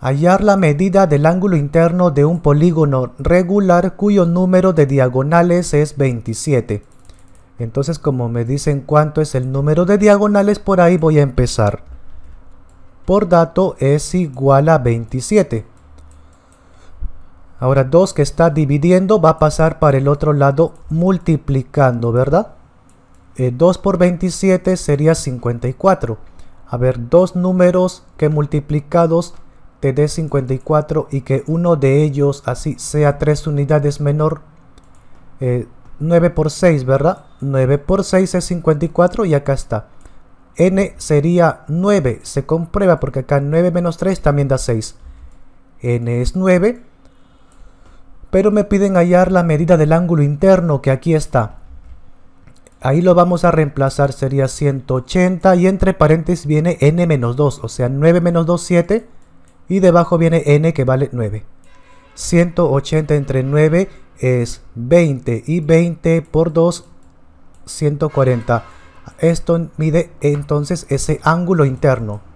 Hallar la medida del ángulo interno de un polígono regular cuyo número de diagonales es 27. Entonces como me dicen cuánto es el número de diagonales, por ahí voy a empezar. Por dato es igual a 27. Ahora 2 que está dividiendo va a pasar para el otro lado multiplicando, ¿verdad? 2 eh, por 27 sería 54. A ver, dos números que multiplicados te dé 54 y que uno de ellos así sea 3 unidades menor. 9 eh, por 6, ¿verdad? 9 por 6 es 54 y acá está. n sería 9, se comprueba porque acá 9 menos 3 también da 6. n es 9, pero me piden hallar la medida del ángulo interno que aquí está. Ahí lo vamos a reemplazar, sería 180 y entre paréntesis viene n menos 2, o sea 9 menos 2, 7 y debajo viene n que vale 9. 180 entre 9 es 20 y 20 por 2, 140. Esto mide entonces ese ángulo interno.